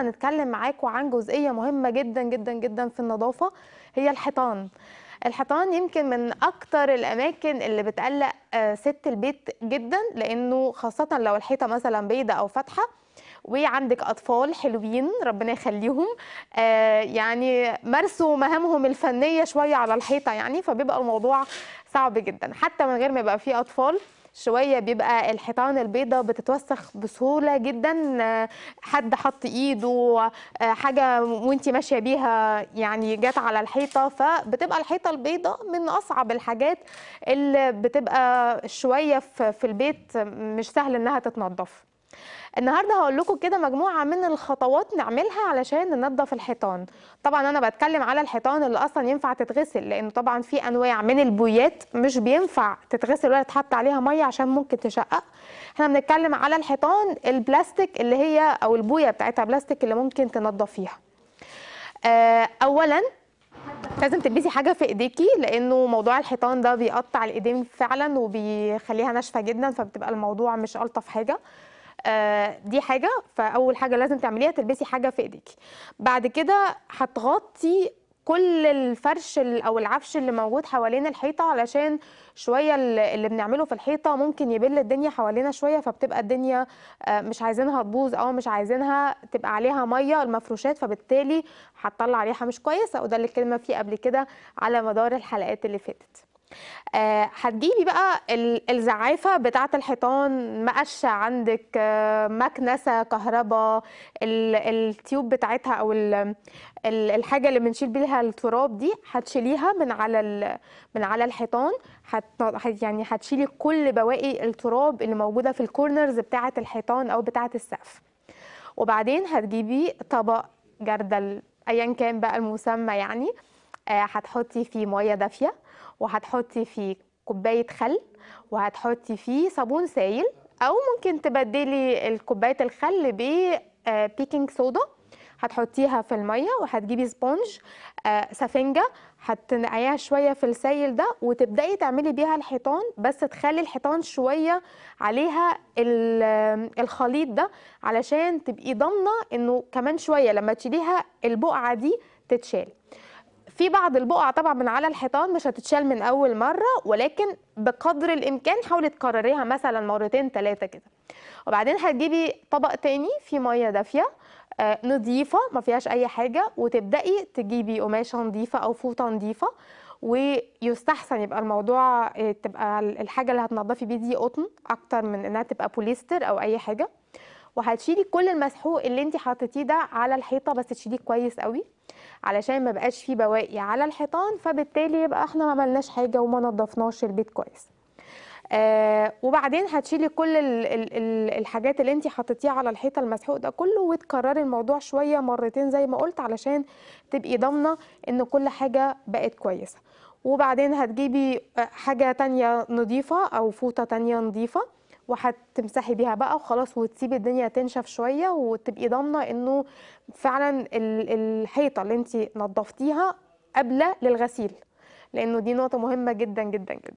هنتكلم معاكم عن جزئية مهمة جدا جدا جدا في النظافة هي الحيطان الحيطان يمكن من اكتر الاماكن اللي بتقلق آه، ست البيت جدا لانه خاصه لو الحيطه مثلا بيضه او فاتحه وعندك اطفال حلوين ربنا يخليهم آه يعني مارسوا مهامهم الفنيه شويه على الحيطه يعني فبيبقى الموضوع صعب جدا حتى من غير ما يبقى فيه اطفال شويه بيبقى الحيطان البيضه بتتوسخ بسهوله جدا حد حط ايده حاجه وانت ماشيه بيها يعني جت على الحيطه فبتبقى الحيطه البيضه من اصعب الحاجات اللي بتبقى شويه في البيت مش سهل انها تتنضف النهارده هقول لكم كده مجموعه من الخطوات نعملها علشان ننظف الحيطان طبعا انا بتكلم على الحيطان اللي اصلا ينفع تتغسل لان طبعا في انواع من البويات مش بينفع تتغسل ولا تحط عليها ميه عشان ممكن تشقق احنا بنتكلم على الحيطان البلاستيك اللي هي او البويه بتاعتها بلاستيك اللي ممكن تنظف فيها آه، اولا لازم تلبسي حاجه في ايديكي لانه موضوع الحيطان ده بيقطع الايدين فعلا وبيخليها ناشفه جدا فبتبقى الموضوع مش الطف حاجه آه، دي حاجه فاول حاجه لازم تعمليها تلبسي حاجه في ايديكي بعد كده هتغطي كل الفرش او العفش اللي موجود حوالين الحيطه علشان شويه اللي بنعمله في الحيطه ممكن يبل الدنيا حوالينا شويه فبتبقى الدنيا آه، مش عايزينها تبوظ او مش عايزينها تبقى عليها ميه المفروشات فبالتالي هتطلع ريحه مش كويسه وده اللي اتكلمنا فيه قبل كده على مدار الحلقات اللي فاتت هتجيلي آه، بقى الزعافه بتاعه الحيطان مقشه عندك آه، مكنسه كهرباء التيوب بتاعتها او الحاجه اللي بنشيل بيها التراب دي هتشيليها من على من على الحيطان هت يعني هتشيلي كل بواقي التراب اللي موجوده في الكورنرز بتاعه الحيطان او بتاعه السقف وبعدين هتجيبي طبق جردل ايا كان بقى المسمى يعني آه، هتحطي فيه ميه دافيه وهتحطي فيه كوبايه خل وهتحطي فيه صابون سائل او ممكن تبدلي الكوبايه الخل ببيكنج صودا آه، هتحطيها في الميه وهتجيبي سبونج آه، سفنجه هتنقعيها شويه في السايل ده وتبداي تعملي بيها الحيطان بس تخلي الحيطان شويه عليها الخليط ده علشان تبقي ضامنه انه كمان شويه لما تشيليها البقعه دي تتشال في بعض البقع طبعا من على الحيطان مش هتتشال من اول مره ولكن بقدر الامكان حاولي تكرريها مثلا مرتين ثلاثه كده وبعدين هتجيبي طبق تاني فيه ميه دافيه آه، نظيفه ما فيهاش اي حاجه وتبداي تجيبي قماشه نظيفه او فوطه نظيفه ويستحسن يبقى الموضوع آه، تبقى الحاجه اللي هتنضفي بيه دي قطن اكتر من انها تبقى بوليستر او اي حاجه وهتشيلي كل المسحوق اللي انت حطيتيه ده على الحيطه بس تشيليه كويس قوي علشان ما بقاش فيه بواقي على الحيطان فبالتالي يبقى احنا ما عملناش حاجه وما نظفناش البيت كويس آه وبعدين هتشيلي كل ال ال الحاجات اللي انت حطيتيها على الحيطه المسحوق ده كله وتكرري الموضوع شويه مرتين زي ما قلت علشان تبقي ضامنه ان كل حاجه بقت كويسه وبعدين هتجيبي آه، حاجه تانية نظيفه او فوطه تانية نظيفه وهتمسحي بيها بقى وخلاص وتسيبي الدنيا تنشف شويه وتبقي ضامنه انه فعلا الحيطه اللي انت نظفتيها قابله للغسيل لانه دي نقطه مهمه جدا جدا جدا